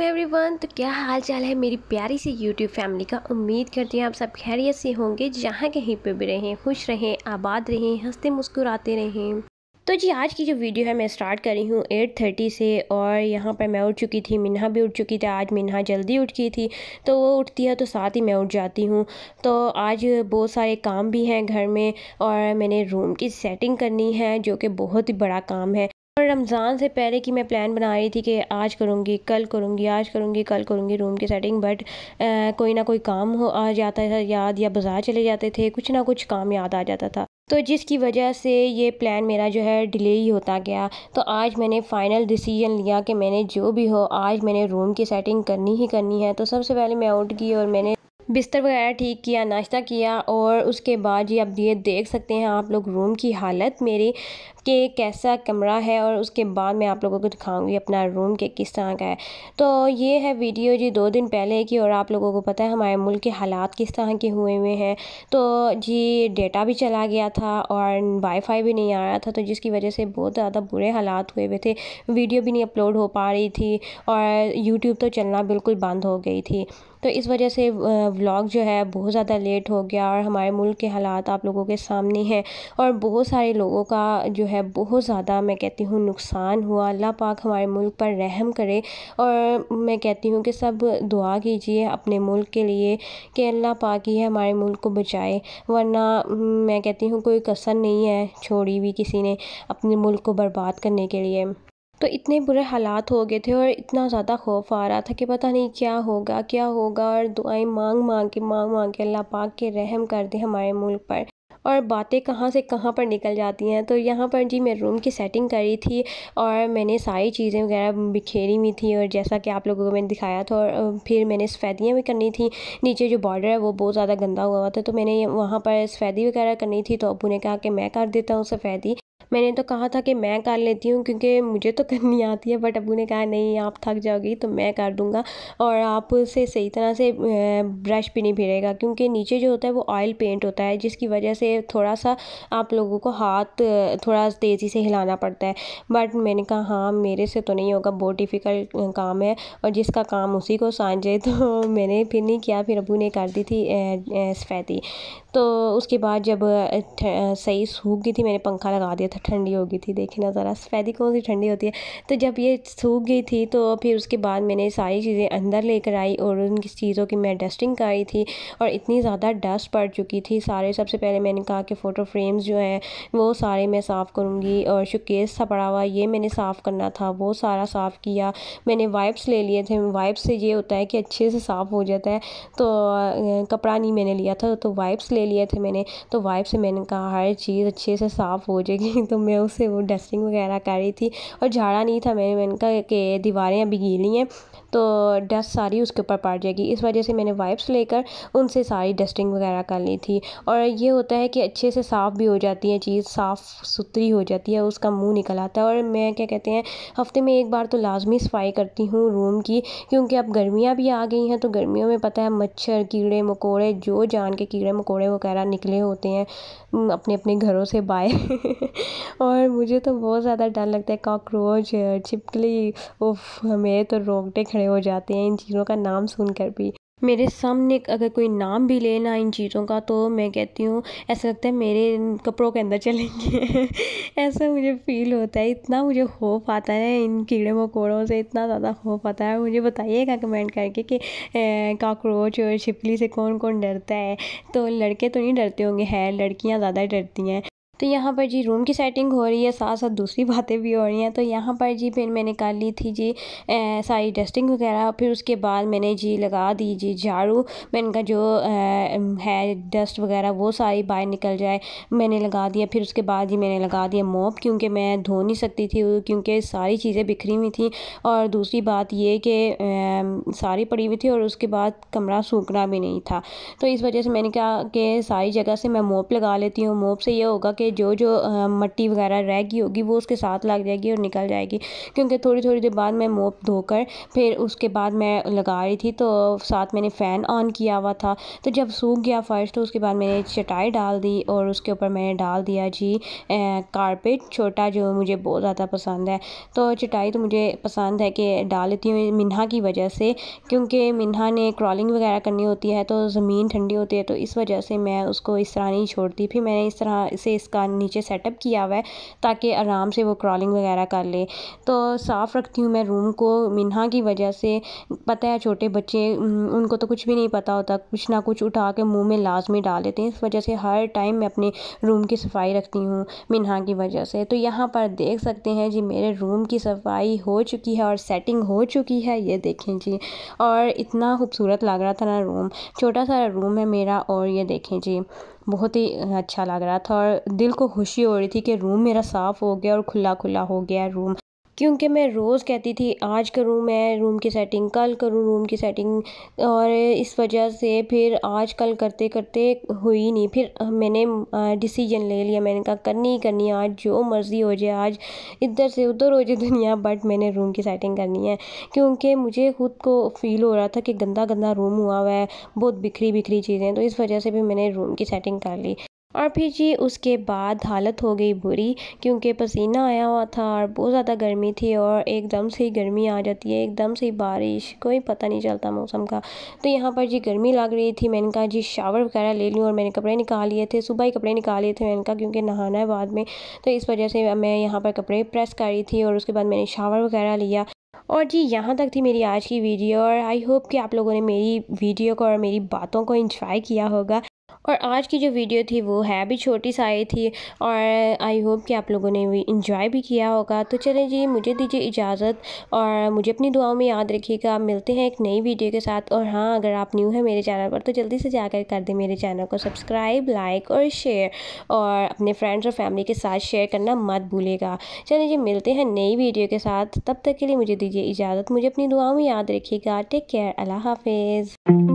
welcome everyone तो क्या हाल चाल है मेरी प्यारी सी यूट्यूब फैमिली का उम्मीद करती हैं आप सब खैरियत से होंगे जहाँ कहीं पे भी रहें खुश रहें आबाद रहें हंसते मुस्कुराते रहें तो जी आज की जो वीडियो है मैं स्टार्ट कर रही हूँ एट थर्टी से और यहाँ पर मैं उठ चुकी थी मिन्हा भी उठ चुकी थी आज मिन्हा जल्दी उठ गई थी तो वो उठती है तो साथ ही मैं उठ जाती हूँ तो आज बहुत सारे काम भी हैं घर में और मैंने रूम की सेटिंग करनी है जो कि बहुत ही बड़ा काम है और रमज़ान से पहले कि मैं प्लान बना रही थी कि आज करूँगी कल करूँगी आज करूँगी कल करूँगी रूम की सेटिंग बट कोई ना कोई काम हो आ जाता था याद या बाज़ार चले जाते थे कुछ ना कुछ काम याद आ जाता था तो जिसकी वजह से ये प्लान मेरा जो है डिले ही होता गया तो आज मैंने फ़ाइनल डिसीजन लिया कि मैंने जो भी हो आज मैंने रूम की सेटिंग करनी ही करनी है तो सबसे पहले मैं उठ गई और मैंने बिस्तर वगैरह ठीक किया नाश्ता किया और उसके बाद ये अब ये देख सकते हैं आप लोग रूम की हालत मेरी के कैसा कमरा है और उसके बाद मैं आप लोगों को दिखाऊंगी अपना रूम के किस तरह का है तो ये है वीडियो जी दो दिन पहले की और आप लोगों को पता है हमारे मुल्क के हालात किस तरह के हुए हुए हैं तो जी डेटा भी चला गया था और वाईफाई भी नहीं आ रहा था तो जिसकी वजह से बहुत ज़्यादा बुरे हालात हुए हुए थे वीडियो भी नहीं अपलोड हो पा रही थी और यूट्यूब तो चलना बिल्कुल बंद हो गई थी तो इस वजह से व्लॉग जो है बहुत ज़्यादा लेट हो गया और हमारे मुल्क के हालात आप लोगों के सामने हैं और बहुत सारे लोगों का जो है बहुत ज़्यादा मैं कहती हूँ नुकसान हुआ अल्लाह पाक हमारे मुल्क पर रहम करे और मैं कहती हूँ कि सब दुआ कीजिए अपने मुल्क के लिए कि अल्लाह पाक ही हमारे मुल्क को बचाए वरना मैं कहती हूँ कोई कसर नहीं है छोड़ी हुई किसी ने अपने मुल्क को बर्बाद करने के लिए तो इतने बुरे हालात हो गए थे और इतना ज़्यादा खौफ आ रहा था कि पता नहीं क्या होगा क्या होगा और दुआएं मांग मांग के मांग मांग के अल्लाह पाक के रहम कर दे हमारे मुल्क पर और बातें कहाँ से कहाँ पर निकल जाती हैं तो यहाँ पर जी मैं रूम की सेटिंग करी थी और मैंने सारी चीज़ें वगैरह बिखेरी हुई थी और जैसा कि आप लोगों को मैंने दिखाया था और फिर मैंने सफ़ेदियाँ भी करनी थी नीचे जो बॉर्डर है वो बहुत ज़्यादा गंदा हुआ हुआ था तो मैंने वहाँ पर सफ़ेदी वगैरह करनी थी तो अबू ने कहा कि मैं कर देता हूँ सफ़ेदी मैंने तो कहा था कि मैं कर लेती हूँ क्योंकि मुझे तो करनी आती है बट अबू ने कहा नहीं आप थक जाओगी तो मैं कर दूँगा और आप उसे सही तरह से ब्रश भी नहीं भिड़ेगा क्योंकि नीचे जो होता है वो ऑयल पेंट होता है जिसकी वजह से थोड़ा सा आप लोगों को हाथ थोड़ा तेज़ी से हिलाना पड़ता है बट मैंने कहा हाँ मेरे से तो नहीं होगा बहुत डिफ़िकल्ट काम है और जिसका काम उसी को सांझे तो मैंने फिर नहीं किया फिर अबू ने कर दी थी सफ़ेदी तो उसके बाद जब सही सूख गई थी मैंने पंखा लगा दिया था ठंडी हो गई थी ना ज़रा सफ़ेदी कौन सी ठंडी होती है तो जब ये सूख गई थी तो फिर उसके बाद मैंने सारी चीज़ें अंदर लेकर आई और उन चीज़ों की मैं डस्टिंग कर रही थी और इतनी ज़्यादा डस्ट पड़ चुकी थी सारे सबसे पहले मैंने कहा कि फ़ोटो फ्रेम्स जो हैं वो सारे मैं साफ़ करूँगी और शुकेस सा पड़ा हुआ ये मैंने साफ़ करना था वो सारा साफ़ किया मैंने वाइप्स ले लिए थे वाइप्स से ये होता है कि अच्छे से साफ़ हो जाता है तो कपड़ा नहीं मैंने लिया था तो वाइप्स ले ले लिए थे मैंने तो वाइफ से मैंने कहा हर चीज़ अच्छे से साफ़ हो जाएगी तो मैं उसे वो डस्टिंग वगैरह कर रही थी और झाड़ा नहीं था मैंने मैंने कहा कि दीवारें अभी गीली हैं तो डस्ट सारी उसके ऊपर पड़ जाएगी इस वजह से मैंने वाइप्स लेकर उनसे सारी डस्टिंग वगैरह कर ली थी और ये होता है कि अच्छे से साफ़ भी हो जाती है चीज़ साफ़ सुथरी हो जाती है उसका मुँह निकल आता है और मैं क्या कहते हैं हफ्ते में एक बार तो लाजमी सफाई करती हूँ रूम की क्योंकि अब गर्मियाँ भी आ गई हैं तो गर्मियों में पता है मच्छर कीड़े मकोड़े जो जान के कीड़े मकोड़े वगैरह निकले होते हैं अपने अपने घरों से बाय और मुझे तो बहुत ज़्यादा डर लगता है कॉकरोच छिपकली उफ हमें तो रोंगटे खड़े खड़े हो जाते हैं इन चीज़ों का नाम सुनकर भी मेरे सामने अगर कोई नाम भी ले ना इन चीज़ों का तो मैं कहती हूँ ऐसा लगता है मेरे कपड़ों के अंदर चलेंगे ऐसा मुझे फील होता है इतना मुझे खौफ आता है इन कीड़े मकोड़ों से इतना ज़्यादा खौफ आता है मुझे बताइएगा कमेंट करके कि काकरोच और छिपली से कौन कौन डरता है तो लड़के तो नहीं डरते होंगे हैं लड़कियाँ ज़्यादा डरती हैं तो यहाँ पर जी रूम की सेटिंग हो रही है साथ साथ दूसरी बातें भी हो रही हैं तो यहाँ पर जी फिर मैंने कर ली थी जी सारी डस्टिंग वगैरह फिर उसके बाद मैंने जी लगा दी जी झाड़ू मैं इनका जो आ, है डस्ट वगैरह वो सारी बाहर निकल जाए मैंने लगा दिया फिर उसके बाद जी मैंने लगा दिया मोप क्योंकि मैं धो नहीं सकती थी क्योंकि सारी चीज़ें बिखरी हुई थी और दूसरी बात ये कि सारी पड़ी हुई थी और उसके बाद कमरा सूखना भी नहीं था तो इस वजह से मैंने कहा कि सारी जगह से मैं मोप लगा लेती हूँ मोप से ये होगा कि जो जो मट्टी वगैरह रह गई होगी वो उसके साथ लग जाएगी और निकल जाएगी क्योंकि थोड़ी थोड़ी देर बाद मैं मोप धोकर फिर उसके बाद मैं लगा रही थी तो साथ मैंने फ़ैन ऑन किया हुआ था तो जब सूख गया फर्श तो उसके बाद मैंने चटाई डाल दी और उसके ऊपर मैंने डाल दिया जी कारपेट छोटा जो मुझे बहुत ज़्यादा पसंद है तो चटाई तो मुझे पसंद है कि डाल लेती हूँ मिन्हा की वजह से क्योंकि मिन्हा ने क्रॉलिंग वगैरह करनी होती है तो ज़मीन ठंडी होती है तो इस वजह से मैं उसको इस तरह नहीं छोड़ती फिर मैंने इस तरह से इसका का नीचे सेटअप किया हुआ है ताकि आराम से वो क्रॉलिंग वगैरह कर ले तो साफ़ रखती हूँ मैं रूम को मिनहा की वजह से पता है छोटे बच्चे उनको तो कुछ भी नहीं पता होता कुछ ना कुछ उठा के मुँह में लाजमी डाल देते हैं इस वजह से हर टाइम मैं अपने रूम की सफाई रखती हूँ मिनहा की वजह से तो यहाँ पर देख सकते हैं जी मेरे रूम की सफाई हो चुकी है और सेटिंग हो चुकी है ये देखें जी और इतना खूबसूरत लग रहा था ना रूम छोटा सा रूम है मेरा और ये देखें जी बहुत ही अच्छा लग रहा था और दिल को खुशी हो रही थी कि रूम मेरा साफ़ हो गया और खुला खुला हो गया रूम क्योंकि मैं रोज़ कहती थी आज करूँ मैं रूम की सेटिंग कल करूँ रूम की सेटिंग और इस वजह से फिर आज कल करते करते हुई नहीं फिर मैंने डिसीजन ले लिया मैंने कहा करनी ही करनी आज जो मर्ज़ी हो जाए आज इधर से उधर हो जाए दुनिया बट मैंने रूम की सेटिंग करनी है क्योंकि मुझे खुद को फील हो रहा था कि गंदा गंदा रूम हुआ हुआ है बहुत बिखरी बिखरी चीज़ें तो इस वजह से भी मैंने रूम की सेटिंग कर ली और फिर जी उसके बाद हालत हो गई बुरी क्योंकि पसीना आया हुआ था और बहुत ज़्यादा गर्मी थी और एकदम से ही गर्मी आ जाती है एकदम से ही बारिश कोई पता नहीं चलता मौसम का तो यहाँ पर जी गर्मी लग रही थी मैंने कहा जी शावर वगैरह ले लूँ और मैंने कपड़े निकाल लिए थे सुबह ही कपड़े निकाल लिए थे मैंने कहा क्योंकि नहाना है बाद में तो इस वजह से मैं यहाँ पर कपड़े प्रेस कर रही थी और उसके बाद मैंने शावर वगैरह लिया और जी यहाँ तक थी मेरी आज की वीडियो और आई होप कि आप लोगों ने मेरी वीडियो को और मेरी बातों को इंजॉय किया होगा और आज की जो वीडियो थी वो है भी छोटी आई थी और आई होप कि आप लोगों ने भी इंजॉय भी किया होगा तो चलें जी मुझे दीजिए इजाज़त और मुझे अपनी दुआओं में याद रखिएगा मिलते हैं एक नई वीडियो के साथ और हाँ अगर आप न्यू हैं मेरे चैनल पर तो जल्दी से जाकर कर दें मेरे चैनल को सब्सक्राइब लाइक और शेयर और अपने फ्रेंड्स और फैमिली के साथ शेयर करना मत भूलेगा चलें जी मिलते हैं नई वीडियो के साथ तब तक के लिए मुझे दीजिए इजाज़त मुझे अपनी दुआओं में याद रखिएगा टेक केयर अल्लाह हाफिज़